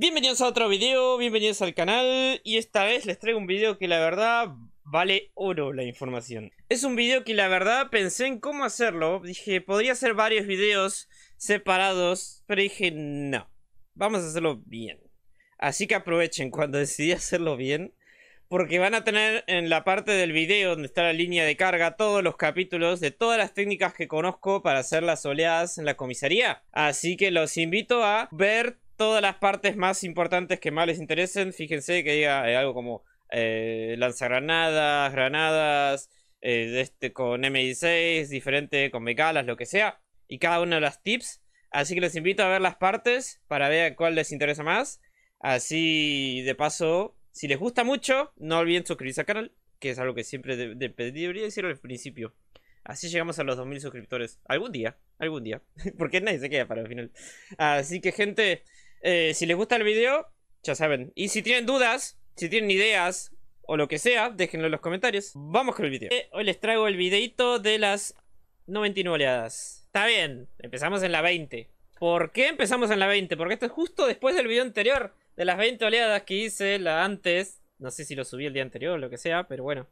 Bienvenidos a otro video, bienvenidos al canal y esta vez les traigo un video que la verdad vale oro la información. Es un video que la verdad pensé en cómo hacerlo, dije podría hacer varios videos separados, pero dije no, vamos a hacerlo bien. Así que aprovechen cuando decidí hacerlo bien, porque van a tener en la parte del video donde está la línea de carga todos los capítulos de todas las técnicas que conozco para hacer las oleadas en la comisaría. Así que los invito a ver todas las partes más importantes que más les interesen. Fíjense que diga eh, algo como eh, lanzagranadas, granadas, eh, este, con M16, diferente, con mecalas, lo que sea. Y cada una de las tips. Así que les invito a ver las partes para ver cuál les interesa más. Así, de paso, si les gusta mucho, no olviden suscribirse al canal, que es algo que siempre de, debería decir al principio. Así llegamos a los 2000 suscriptores. Algún día, algún día. Porque nadie se queda para el final. Así que, gente, eh, si les gusta el video, ya saben. Y si tienen dudas, si tienen ideas o lo que sea, déjenlo en los comentarios. Vamos con el video. Eh, hoy les traigo el videito de las 99 oleadas. Está bien, empezamos en la 20. ¿Por qué empezamos en la 20? Porque esto es justo después del video anterior. De las 20 oleadas que hice la antes. No sé si lo subí el día anterior o lo que sea, pero bueno.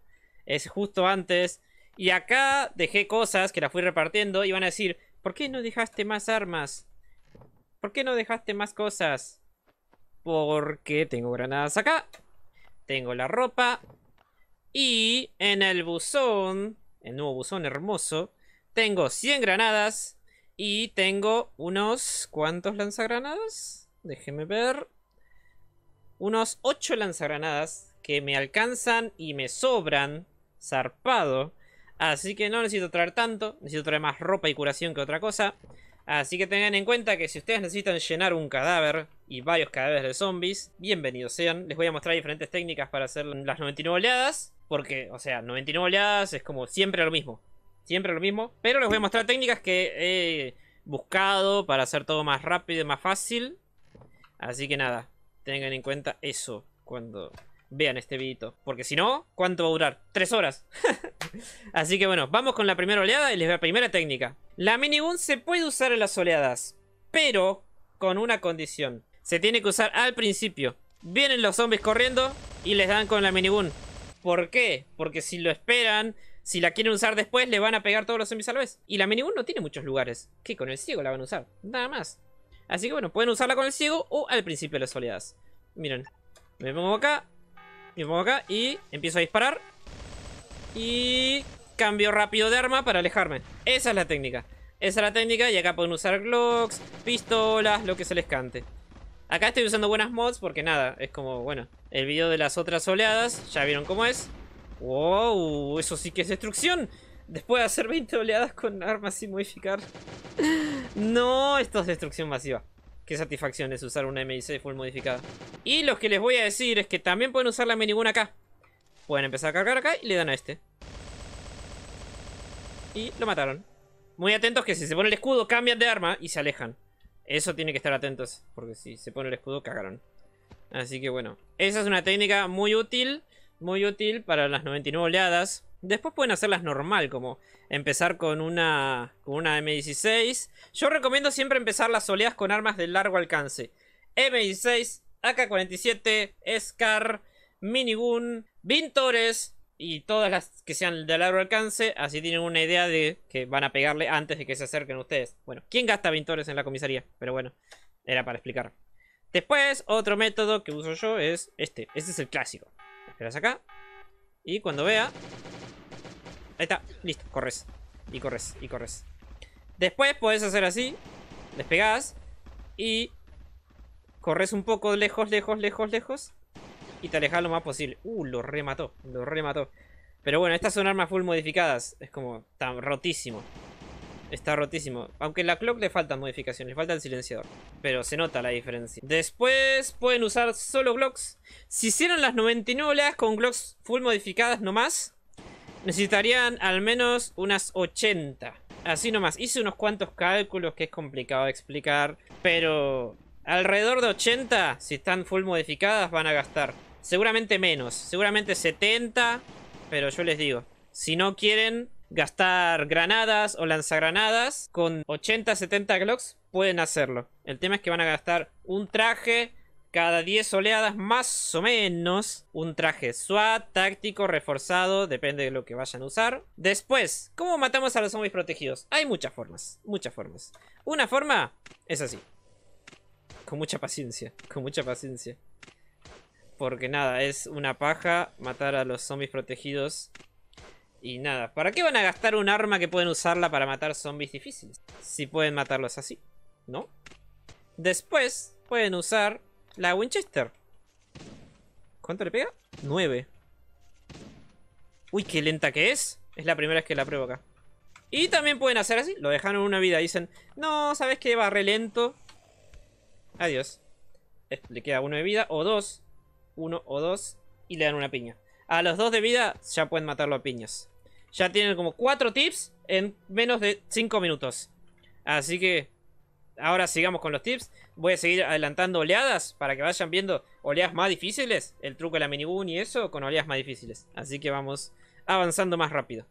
Es justo antes. Y acá dejé cosas que las fui repartiendo y van a decir, ¿por qué no dejaste más armas? ¿Por qué no dejaste más cosas? Porque tengo granadas acá. Tengo la ropa. Y en el buzón, el nuevo buzón hermoso, tengo 100 granadas. Y tengo unos... ¿Cuántos lanzagranadas? Déjeme ver. Unos 8 lanzagranadas que me alcanzan y me sobran. Zarpado. Así que no necesito traer tanto. Necesito traer más ropa y curación que otra cosa. Así que tengan en cuenta que si ustedes necesitan llenar un cadáver y varios cadáveres de zombies, bienvenidos sean. Les voy a mostrar diferentes técnicas para hacer las 99 oleadas, porque, o sea, 99 oleadas es como siempre lo mismo. Siempre lo mismo, pero les voy a mostrar técnicas que he buscado para hacer todo más rápido y más fácil. Así que nada, tengan en cuenta eso cuando vean este videito. Porque si no, ¿cuánto va a durar? ¡Tres horas! Así que bueno, vamos con la primera oleada y les voy a primera técnica. La mini minigun se puede usar en las oleadas, pero con una condición. Se tiene que usar al principio. Vienen los zombies corriendo y les dan con la minigun. ¿Por qué? Porque si lo esperan, si la quieren usar después, le van a pegar todos los zombies a la vez. Y la mini minigun no tiene muchos lugares. qué con el ciego la van a usar. Nada más. Así que bueno, pueden usarla con el ciego o al principio de las oleadas. Miren, me pongo acá, me pongo acá y empiezo a disparar. Y cambio rápido de arma para alejarme. Esa es la técnica. Esa es la técnica y acá pueden usar glocks, pistolas, lo que se les cante. Acá estoy usando buenas mods porque nada, es como, bueno, el video de las otras oleadas, ya vieron cómo es. ¡Wow! Eso sí que es destrucción. Después de hacer 20 oleadas con armas sin modificar. no, esto es destrucción masiva. Qué satisfacción es usar una MIC full modificada. Y lo que les voy a decir es que también pueden usar la minigun acá. Pueden empezar a cargar acá y le dan a este. Y lo mataron. Muy atentos que si se pone el escudo cambian de arma y se alejan. Eso tiene que estar atentos. Porque si se pone el escudo cagaron. Así que bueno. Esa es una técnica muy útil. Muy útil para las 99 oleadas. Después pueden hacerlas normal, como empezar con una, una M16. Yo recomiendo siempre empezar las oleadas con armas de largo alcance. M16, AK-47, SCAR, Minigun, Vintores y todas las que sean de largo alcance. Así tienen una idea de que van a pegarle antes de que se acerquen ustedes. Bueno, ¿quién gasta Vintores en la comisaría? Pero bueno, era para explicar. Después, otro método que uso yo es este. Este es el clásico. Esperas acá. Y cuando vea, Ahí está, listo, corres. Y corres, y corres. Después puedes hacer así, despegás y corres un poco lejos, lejos, lejos, lejos y te alejas lo más posible. Uh, lo remató, lo remató. Pero bueno, estas son armas full modificadas. Es como, está rotísimo. Está rotísimo. Aunque la clock le faltan modificaciones, le falta el silenciador. Pero se nota la diferencia. Después pueden usar solo glocks. Si hicieron las 99 oleadas con glocks full modificadas nomás, Necesitarían al menos unas 80. Así nomás. Hice unos cuantos cálculos que es complicado de explicar. Pero alrededor de 80, si están full modificadas, van a gastar. Seguramente menos. Seguramente 70. Pero yo les digo. Si no quieren gastar granadas o lanzagranadas con 80, 70 glocks, pueden hacerlo. El tema es que van a gastar un traje cada 10 oleadas más o menos. Un traje SWAT, táctico, reforzado, depende de lo que vayan a usar. Después, ¿cómo matamos a los zombies protegidos? Hay muchas formas, muchas formas. Una forma es así. Con mucha paciencia, con mucha paciencia. Porque nada, es una paja matar a los zombies protegidos. Y nada, ¿para qué van a gastar un arma que pueden usarla para matar zombies difíciles? Si pueden matarlos así, ¿no? Después pueden usar la Winchester. ¿Cuánto le pega? 9. Uy, qué lenta que es. Es la primera vez que la pruebo acá. Y también pueden hacer así. Lo dejaron una vida. Dicen, no, ¿sabes qué? Va re lento. Adiós. Le queda uno de vida o dos. Uno o dos. Y le dan una piña. A los dos de vida ya pueden matarlo a piñas. Ya tienen como cuatro tips en menos de cinco minutos. Así que ahora sigamos con los tips. Voy a seguir adelantando oleadas para que vayan viendo oleadas más difíciles. El truco de la minigun y eso con oleadas más difíciles. Así que vamos avanzando más rápido.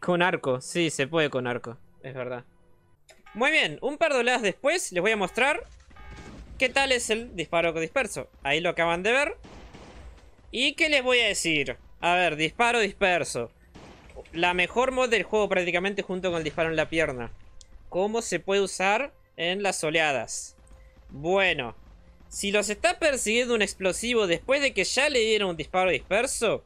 Con arco, sí, se puede con arco. Es verdad. Muy bien, un par de oleadas después les voy a mostrar qué tal es el disparo disperso. Ahí lo acaban de ver. ¿Y qué les voy a decir? A ver, disparo disperso. La mejor mod del juego prácticamente junto con el disparo en la pierna. ¿Cómo se puede usar en las oleadas. Bueno, si los está persiguiendo un explosivo después de que ya le dieron un disparo disperso,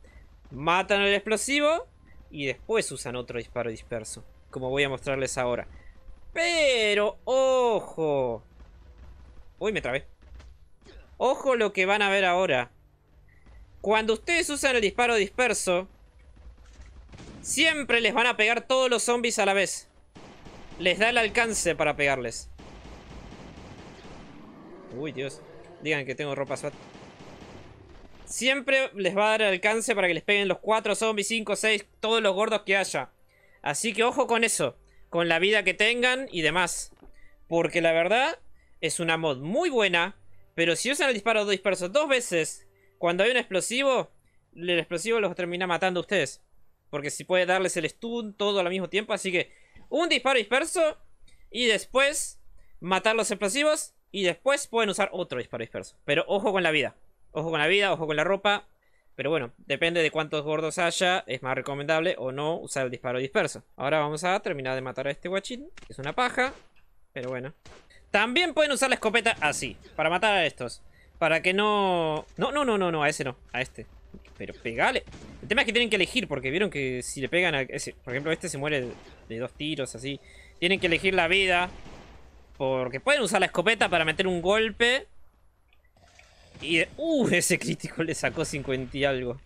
matan el explosivo y después usan otro disparo disperso, como voy a mostrarles ahora. Pero, ojo. Uy, me trabé. Ojo lo que van a ver ahora. Cuando ustedes usan el disparo disperso, siempre les van a pegar todos los zombies a la vez. Les da el alcance para pegarles. Uy, Dios. Digan que tengo ropa SWAT. Siempre les va a dar alcance para que les peguen los 4 zombies, 5, 6, todos los gordos que haya. Así que ojo con eso. Con la vida que tengan y demás. Porque la verdad es una mod muy buena. Pero si usan el disparo disperso dos veces, cuando hay un explosivo, el explosivo los termina matando a ustedes. Porque si puede darles el stun todo al mismo tiempo. Así que un disparo disperso y después matar los explosivos y después pueden usar otro disparo disperso. Pero ojo con la vida. Ojo con la vida, ojo con la ropa. Pero bueno, depende de cuántos gordos haya, es más recomendable o no usar el disparo disperso. Ahora vamos a terminar de matar a este guachín. Es una paja, pero bueno. También pueden usar la escopeta así, para matar a estos. Para que no... No, no, no, no, no, a ese no, a este. Pero pegale. El tema es que tienen que elegir, porque vieron que si le pegan a ese... Por ejemplo, este se muere de dos tiros, así. Tienen que elegir la vida porque pueden usar la escopeta para meter un golpe. Y... ¡Uh! Ese crítico le sacó 50 y algo.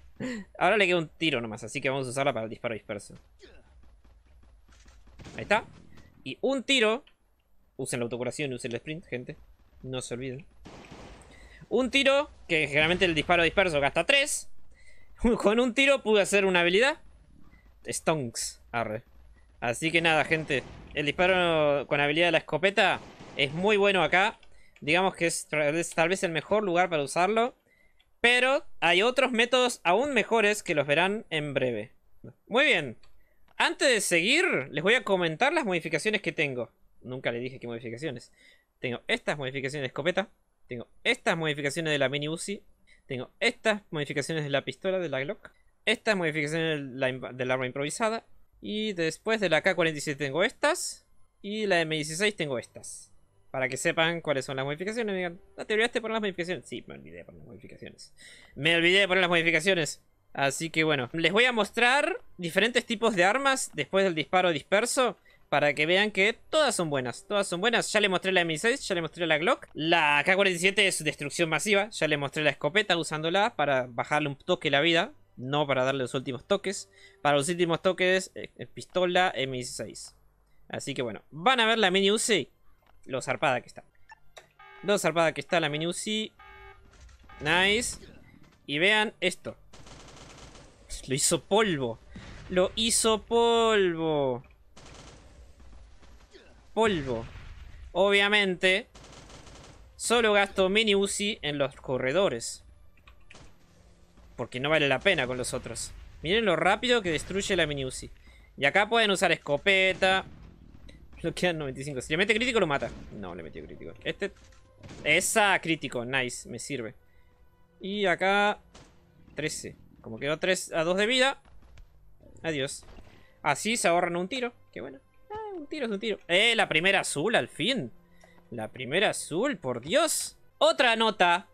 Ahora le queda un tiro nomás, así que vamos a usarla para el disparo disperso. Ahí está. Y un tiro. Usen la autocuración, usen el sprint, gente. No se olviden. Un tiro, que generalmente el disparo disperso gasta 3. Con un tiro pude hacer una habilidad. Stonks, arre. Así que nada, gente el disparo con habilidad de la escopeta es muy bueno acá. Digamos que es tal vez el mejor lugar para usarlo. Pero hay otros métodos aún mejores que los verán en breve. Muy bien. Antes de seguir, les voy a comentar las modificaciones que tengo. Nunca le dije qué modificaciones. Tengo estas modificaciones de escopeta. Tengo estas modificaciones de la mini Uzi. Tengo estas modificaciones de la pistola de la Glock. Estas modificaciones del arma improvisada. Y después de la K47 tengo estas. Y la M16 tengo estas. Para que sepan cuáles son las modificaciones. digan, ¿no ah, te olvidaste poner las modificaciones? Sí, me olvidé de poner las modificaciones. Me olvidé de poner las modificaciones. Así que bueno, les voy a mostrar diferentes tipos de armas después del disparo disperso. Para que vean que todas son buenas, todas son buenas. Ya le mostré la M16, ya le mostré la Glock. La K-47 es destrucción masiva. Ya le mostré la escopeta usándola para bajarle un toque la vida no para darle los últimos toques. Para los últimos toques, eh, eh, pistola M16. Así que bueno, van a ver la mini UC los zarpada que está. dos zarpada que está la mini UC Nice. Y vean esto. Lo hizo polvo. Lo hizo polvo. Polvo. Obviamente, solo gasto mini UC en los corredores. Porque no vale la pena con los otros. Miren lo rápido que destruye la mini Uzi. Y acá pueden usar escopeta. Bloquean 95. Si le mete crítico lo mata. No, le metió crítico. Este... Esa crítico. Nice. Me sirve. Y acá... 13. Como quedó 3 a 2 de vida. Adiós. Así se ahorran un tiro. Qué bueno. Ah, un tiro es un tiro. Eh, la primera azul al fin. La primera azul, por Dios. Otra nota.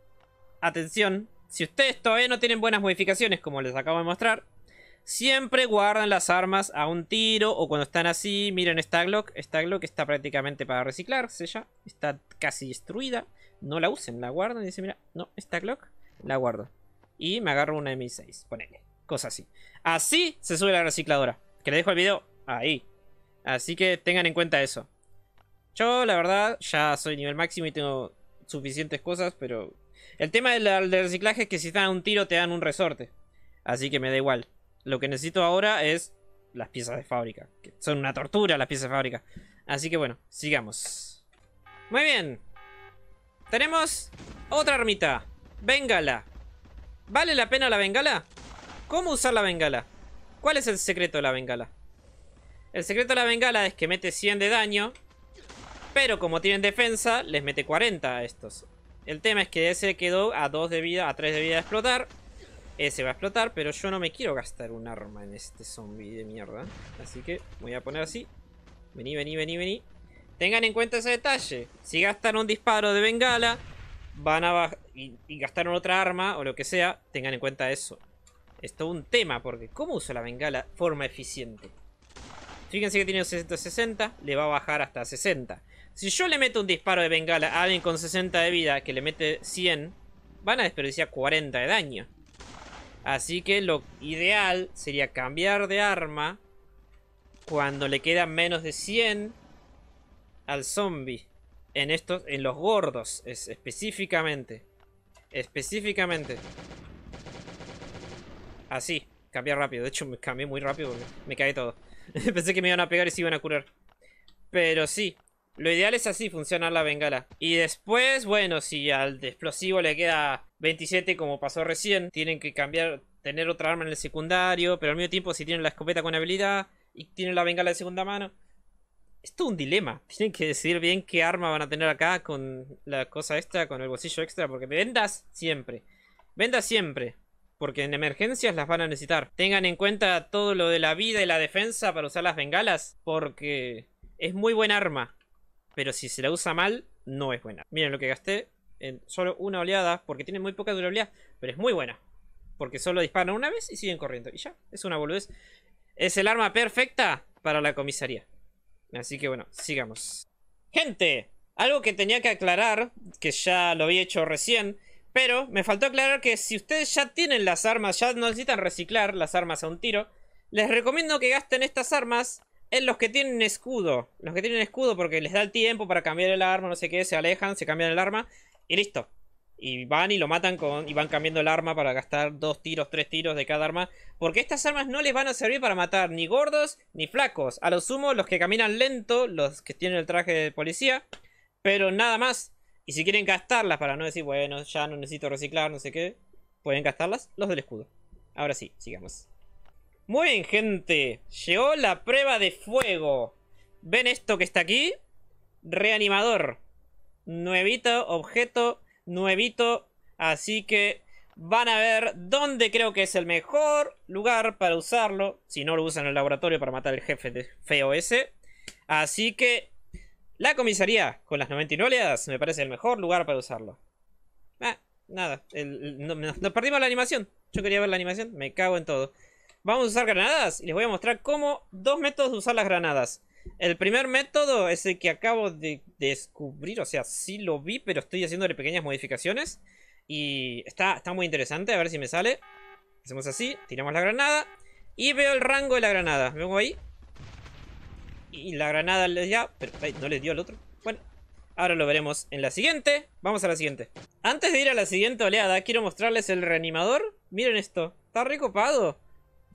Atención. Si ustedes todavía no tienen buenas modificaciones, como les acabo de mostrar, siempre guardan las armas a un tiro o cuando están así, miren esta Glock. Esta Glock está prácticamente para reciclarse ya, está casi destruida. No la usen, la guardan y dicen, mira, no, esta Glock la guardo. Y me agarro una M6, ponele, Cosa así. Así se sube la recicladora, que le dejo el video ahí. Así que tengan en cuenta eso. Yo, la verdad, ya soy nivel máximo y tengo suficientes cosas, pero... El tema del, reciclaje es que si te dan un tiro te dan un resorte. Así que me da igual. Lo que necesito ahora es las piezas de fábrica. Que son una tortura las piezas de fábrica. Así que bueno, sigamos. Muy bien. Tenemos otra ermita. Bengala. ¿Vale la pena la bengala? ¿Cómo usar la bengala? ¿Cuál es el secreto de la bengala? El secreto de la bengala es que mete 100 de daño pero como tienen defensa, les mete 40 a estos. El tema es que ese quedó a 2 de vida, a 3 de vida de explotar. Ese va a explotar, pero yo no me quiero gastar un arma en este zombie de mierda. Así que voy a poner así. Vení, vení, vení, vení. Tengan en cuenta ese detalle. Si gastan un disparo de bengala, van a y, y gastaron otra arma o lo que sea, tengan en cuenta eso. Es un tema, porque ¿cómo uso la bengala forma eficiente? Fíjense que tiene 660, le va a bajar hasta 60. Si yo le meto un disparo de bengala a alguien con 60 de vida que le mete 100, van a desperdiciar 40 de daño. Así que lo ideal sería cambiar de arma cuando le queda menos de 100 al zombie. En estos, en los gordos, es, específicamente. Específicamente. Así, cambié rápido. De hecho, me cambié muy rápido porque me caí todo. Pensé que me iban a pegar y se iban a curar. Pero sí, lo ideal es así funcionar la bengala. Y después, bueno, si al explosivo le queda 27 como pasó recién, tienen que cambiar, tener otra arma en el secundario, pero al mismo tiempo si tienen la escopeta con habilidad y tienen la bengala de segunda mano. Es un dilema. Tienen que decidir bien qué arma van a tener acá con la cosa esta, con el bolsillo extra, porque vendas siempre. Vendas siempre. Porque en emergencias las van a necesitar. Tengan en cuenta todo lo de la vida y la defensa para usar las bengalas. Porque es muy buen arma. Pero si se la usa mal, no es buena. Miren lo que gasté en solo una oleada, porque tiene muy poca durabilidad, pero es muy buena. Porque solo disparan una vez y siguen corriendo. Y ya, es una boludez. Es el arma perfecta para la comisaría. Así que bueno, sigamos. Gente, algo que tenía que aclarar, que ya lo había hecho recién, pero me faltó aclarar que si ustedes ya tienen las armas, ya no necesitan reciclar las armas a un tiro, les recomiendo que gasten estas armas en eh, los que tienen escudo. Los que tienen escudo porque les da el tiempo para cambiar el arma, no sé qué, se alejan, se cambian el arma y listo. Y van y lo matan con. Y van cambiando el arma para gastar dos tiros, tres tiros de cada arma. Porque estas armas no les van a servir para matar ni gordos ni flacos. A lo sumo, los que caminan lento, los que tienen el traje de policía. Pero nada más. Y si quieren gastarlas para no decir, bueno, ya no necesito reciclar, no sé qué. Pueden gastarlas los del escudo. Ahora sí, sigamos. Muy bien, gente. Llegó la prueba de fuego. ¿Ven esto que está aquí? Reanimador. Nuevito objeto, nuevito. Así que van a ver dónde creo que es el mejor lugar para usarlo. Si no lo usan en el laboratorio para matar al jefe de feo Así que la comisaría con las 99 oleadas me parece el mejor lugar para usarlo. Ah, nada. nos perdimos la animación. Yo quería ver la animación. Me cago en todo vamos a usar granadas y les voy a mostrar cómo dos métodos de usar las granadas. El primer método es el que acabo de descubrir, o sea, sí lo vi, pero estoy haciéndole pequeñas modificaciones. Y está, está muy interesante, a ver si me sale. Hacemos así, tiramos la granada y veo el rango de la granada. Me ahí. Y la granada les ya, pero no le dio al otro. Bueno, ahora lo veremos en la siguiente. Vamos a la siguiente. Antes de ir a la siguiente oleada, quiero mostrarles el reanimador. Miren esto, está recopado.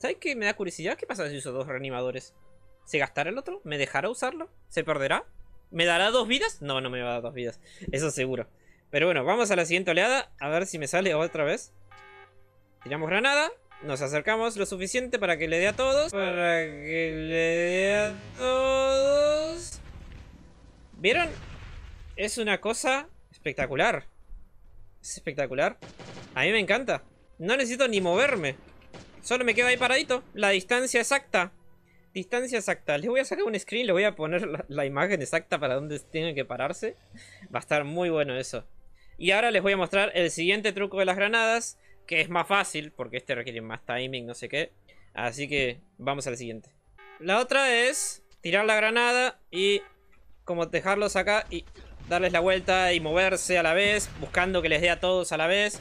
¿Sabes qué? Me da curiosidad. ¿Qué pasa si uso dos reanimadores? ¿Se gastará el otro? ¿Me dejará usarlo? ¿Se perderá? ¿Me dará dos vidas? No, no me va a dar dos vidas. Eso seguro. Pero bueno, vamos a la siguiente oleada. A ver si me sale otra vez. Tiramos granada. Nos acercamos lo suficiente para que le dé a todos. Para que le dé a todos. ¿Vieron? Es una cosa espectacular. Es espectacular. A mí me encanta. No necesito ni moverme. Solo me quedo ahí paradito. La distancia exacta. Distancia exacta. Les voy a sacar un screen, le voy a poner la, imagen exacta para donde tienen que pararse. Va a estar muy bueno eso. Y ahora les voy a mostrar el siguiente truco de las granadas, que es más fácil, porque este requiere más timing, no sé qué. Así que vamos al siguiente. La otra es tirar la granada y como dejarlos acá y darles la vuelta y moverse a la vez, buscando que les dé a todos a la vez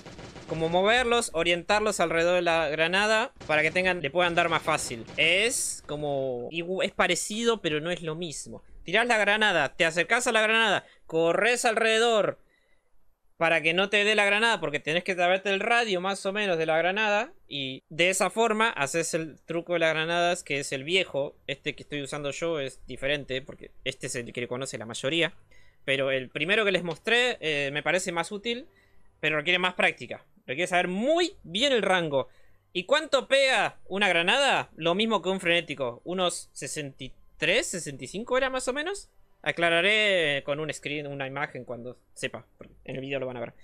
como moverlos, orientarlos alrededor de la granada para que tengan, le puedan dar más fácil. Es como... es parecido, pero no es lo mismo. Tirás la granada, te acercás a la granada, corres alrededor para que no te dé la granada, porque tenés que saberte el radio más o menos de la granada, y de esa forma haces el truco de las granadas, que es el viejo, este que estoy usando yo es diferente, porque este es el que conoce la mayoría, pero el primero que les mostré eh, me parece más útil, pero requiere más práctica. Quiere saber muy bien el rango. ¿Y cuánto pega una granada? Lo mismo que un frenético. Unos 63, 65 era más o menos. Aclararé con un screen, una imagen cuando sepa. En el video lo van a ver.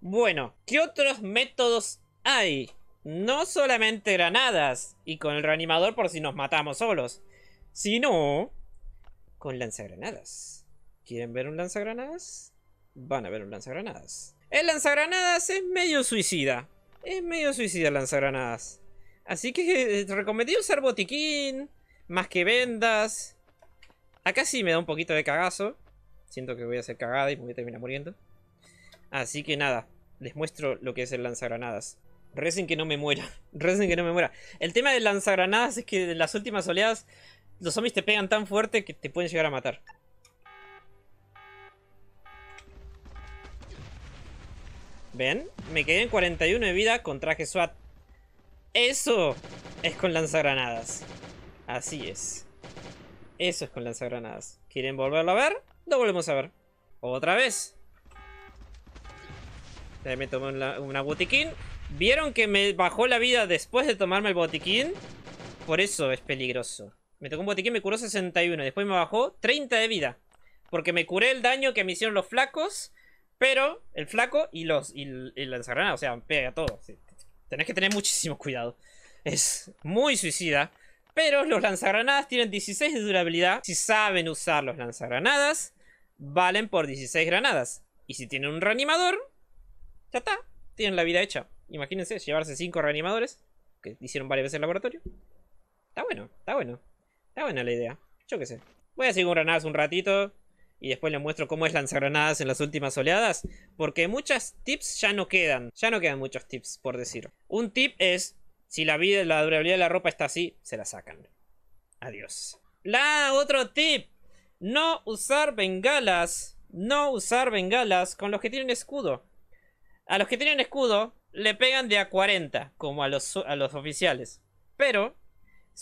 Bueno, ¿qué otros métodos hay? No solamente granadas y con el reanimador por si nos matamos solos, sino con lanzagranadas. ¿Quieren ver un lanzagranadas? Van a ver un lanzagranadas. El lanzagranadas es medio suicida. Es medio suicida el lanzagranadas. Así que eh, recomendé usar botiquín, más que vendas. Acá sí me da un poquito de cagazo. Siento que voy a ser cagada y me voy a terminar muriendo. Así que nada, les muestro lo que es el lanzagranadas. Recen que no me muera. Recen que no me muera. El tema del lanzagranadas es que en las últimas oleadas los zombies te pegan tan fuerte que te pueden llegar a matar. ¿Ven? Me quedé en 41 de vida con traje SWAT. ¡Eso! Es con lanzagranadas. Así es. Eso es con lanzagranadas. ¿Quieren volverlo a ver? Lo volvemos a ver. ¡Otra vez! Ahí me tomé una, botiquín. ¿Vieron que me bajó la vida después de tomarme el botiquín? Por eso es peligroso. Me tocó un botiquín, me curó 61. Después me bajó 30 de vida. Porque me curé el daño que me hicieron los flacos. Pero el flaco y los y, lanzagranadas, o sea, pega todo. tenés que tener muchísimo cuidado. Es muy suicida. Pero los lanzagranadas tienen 16 de durabilidad. Si saben usar los lanzagranadas, valen por 16 granadas. Y si tienen un reanimador, ya está. Tienen la vida hecha. Imagínense, llevarse 5 reanimadores, que hicieron varias veces en el laboratorio. Está bueno, está bueno. Está buena la idea. Yo qué sé. Voy a seguir con granadas un ratito y después les muestro cómo es granadas en las últimas oleadas, porque muchas tips ya no quedan, ya no quedan muchos tips por decir. Un tip es, si la vida, la durabilidad de la ropa está así, se la sacan. Adiós. La otro tip, no usar bengalas, no usar bengalas con los que tienen escudo. A los que tienen escudo le pegan de a 40, como a los, a los oficiales. Pero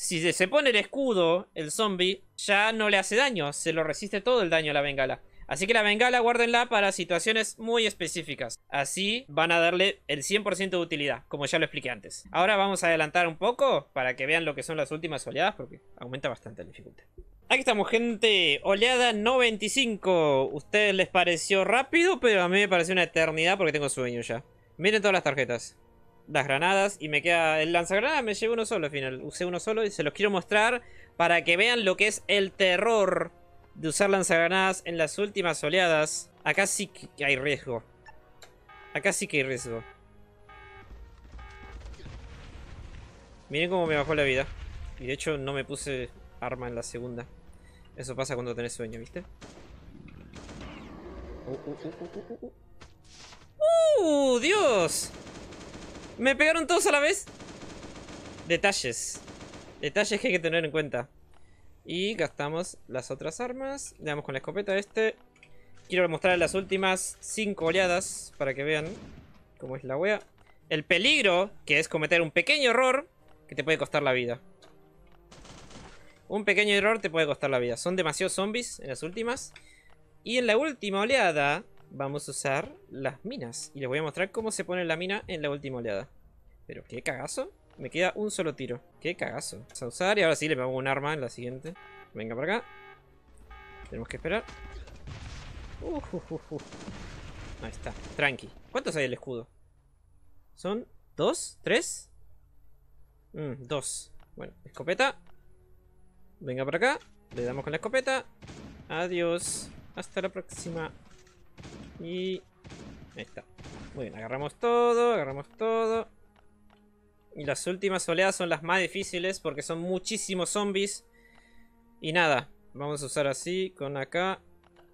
si se pone el escudo, el zombie, ya no le hace daño, se lo resiste todo el daño a la bengala. Así que la bengala guárdenla para situaciones muy específicas. Así van a darle el 100% de utilidad, como ya lo expliqué antes. Ahora vamos a adelantar un poco para que vean lo que son las últimas oleadas, porque aumenta bastante la dificultad. Aquí estamos gente, oleada 95. Ustedes les pareció rápido, pero a mí me pareció una eternidad porque tengo sueño ya. Miren todas las tarjetas las granadas y me queda... El lanzagranadas me llevo uno solo al final. Usé uno solo y se los quiero mostrar para que vean lo que es el terror de usar lanzagranadas en las últimas oleadas. Acá sí que hay riesgo. Acá sí que hay riesgo. Miren cómo me bajó la vida. Y de hecho no me puse arma en la segunda. Eso pasa cuando tenés sueño, ¿viste? ¡Uh, uh, uh Dios! Me pegaron todos a la vez. Detalles. Detalles que hay que tener en cuenta. Y gastamos las otras armas. Le damos con la escopeta a este. Quiero mostrar las últimas cinco oleadas para que vean cómo es la wea. El peligro que es cometer un pequeño error que te puede costar la vida. Un pequeño error te puede costar la vida. Son demasiados zombies en las últimas. Y en la última oleada vamos a usar las minas. Y les voy a mostrar cómo se pone la mina en la última oleada. Pero qué cagazo. Me queda un solo tiro. Qué cagazo. Vamos a usar y ahora sí le pongo un arma en la siguiente. Venga para acá. Tenemos que esperar. Ahí está. Tranqui. ¿Cuántos hay el escudo? ¿Son dos? ¿Tres? Mm, dos. Bueno, escopeta. Venga para acá. Le damos con la escopeta. Adiós. Hasta la próxima. Y... Ahí está. Muy bien, agarramos todo, agarramos todo. Y las últimas oleadas son las más difíciles porque son muchísimos zombies. Y nada, vamos a usar así con acá.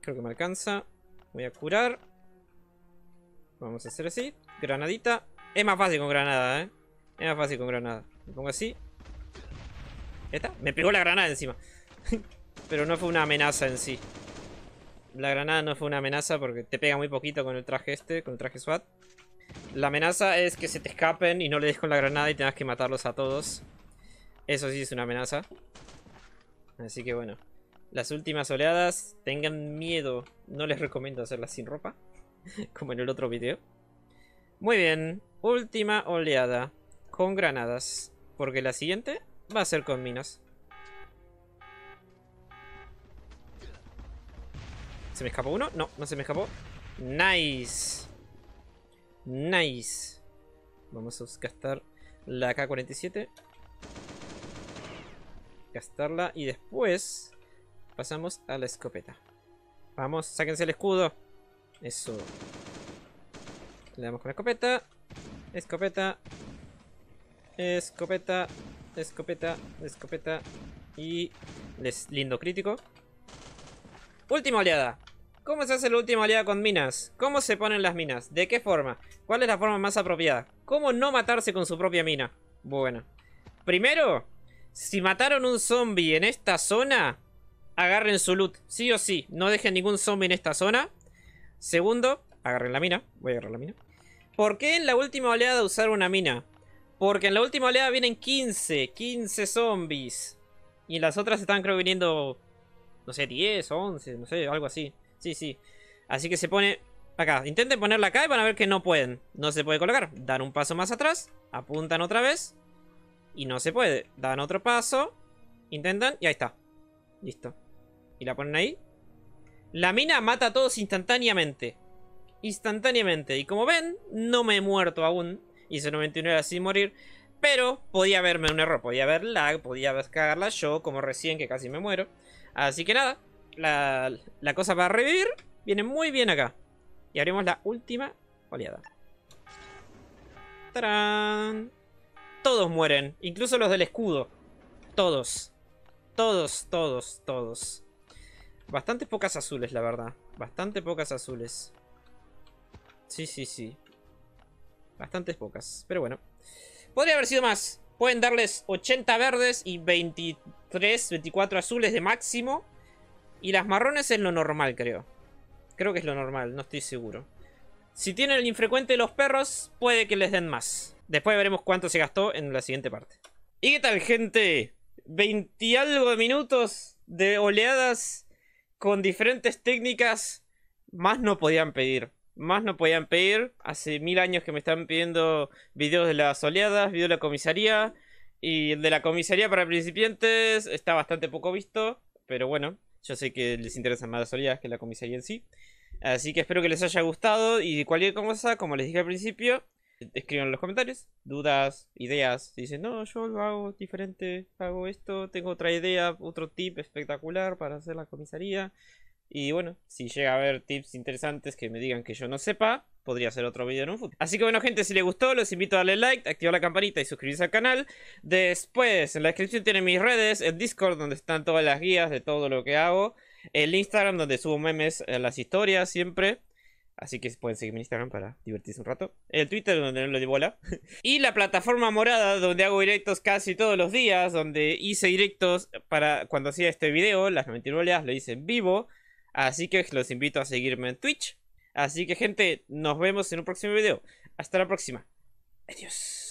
Creo que me alcanza. Voy a curar. Vamos a hacer así. Granadita. Es más fácil con granada, ¿eh? Es más fácil con granada. Me pongo así. Esta. Me pegó la granada encima. Pero no fue una amenaza en sí. La granada no fue una amenaza porque te pega muy poquito con el traje este, con el traje SWAT. La amenaza es que se te escapen y no le des con la granada y tengas que matarlos a todos. Eso sí es una amenaza. Así que bueno. Las últimas oleadas, tengan miedo. No les recomiendo hacerlas sin ropa. Como en el otro video. Muy bien. Última oleada. Con granadas. Porque la siguiente va a ser con minas. ¿Se me escapó uno? No, no se me escapó. Nice. Nice. Vamos a gastar la K-47. Gastarla y después pasamos a la escopeta. Vamos, sáquense el escudo. Eso. Le damos con la escopeta. Escopeta. Escopeta. Escopeta. Escopeta. Y lindo crítico. Última oleada. ¿Cómo se hace la última oleada con minas? ¿Cómo se ponen las minas? ¿De qué forma? ¿Cuál es la forma más apropiada? ¿Cómo no matarse con su propia mina? Bueno. Primero, si mataron un zombie en esta zona, agarren su loot. Sí o sí, no dejen ningún zombie en esta zona. Segundo, agarren la mina. Voy a agarrar la mina. ¿Por qué en la última oleada usar una mina? Porque en la última oleada vienen 15, 15 zombies. Y en las otras están creo viniendo, no sé, 10, 11, no sé, algo así. Sí, sí. Así que se pone acá. Intenten ponerla acá y van a ver que no pueden. No se puede colocar. Dan un paso más atrás. Apuntan otra vez. Y no se puede. Dan otro paso. Intentan. Y ahí está. Listo. Y la ponen ahí. La mina mata a todos instantáneamente. Instantáneamente. Y como ven, no me he muerto aún. Hice 91 horas sin morir. Pero podía haberme un error. Podía haber lag. Podía cagarla yo. Como recién que casi me muero. Así que nada la, la cosa para revivir viene muy bien acá. Y abrimos la última oleada. Todos mueren, incluso los del escudo. Todos. Todos, todos, todos. Bastante pocas azules, la verdad. Bastante pocas azules. Sí, sí, sí. Bastantes pocas, pero bueno. Podría haber sido más. Pueden darles 80 verdes y 23, 24 azules de máximo. Y las marrones es lo normal, creo. Creo que es lo normal, no estoy seguro. Si tienen el infrecuente de los perros, puede que les den más. Después veremos cuánto se gastó en la siguiente parte. ¿Y qué tal, gente? veinte algo de minutos de oleadas con diferentes técnicas. Más no podían pedir. Más no podían pedir. Hace mil años que me están pidiendo videos de las oleadas, videos de la comisaría. Y el de la comisaría para principiantes está bastante poco visto. Pero bueno, yo sé que les interesan más las olías que la comisaría en sí. Así que espero que les haya gustado y cualquier cosa, como les dije al principio, escriban en los comentarios dudas, ideas. Si dicen, no, yo lo hago diferente, hago esto, tengo otra idea, otro tip espectacular para hacer la comisaría. Y bueno, si llega a haber tips interesantes que me digan que yo no sepa, podría ser otro video en un futuro. Así que bueno gente, si les gustó, los invito a darle like, activar la campanita y suscribirse al canal. Después, en la descripción tienen mis redes, el Discord donde están todas las guías de todo lo que hago, el Instagram donde subo memes, las historias siempre. Así que pueden seguirme en Instagram para divertirse un rato. El Twitter donde no lo di bola. y la plataforma morada donde hago directos casi todos los días. Donde hice directos para cuando hacía este video. Las 99 lo hice en vivo. Así que los invito a seguirme en Twitch. Así que gente, nos vemos en un próximo video. Hasta la próxima. Adiós.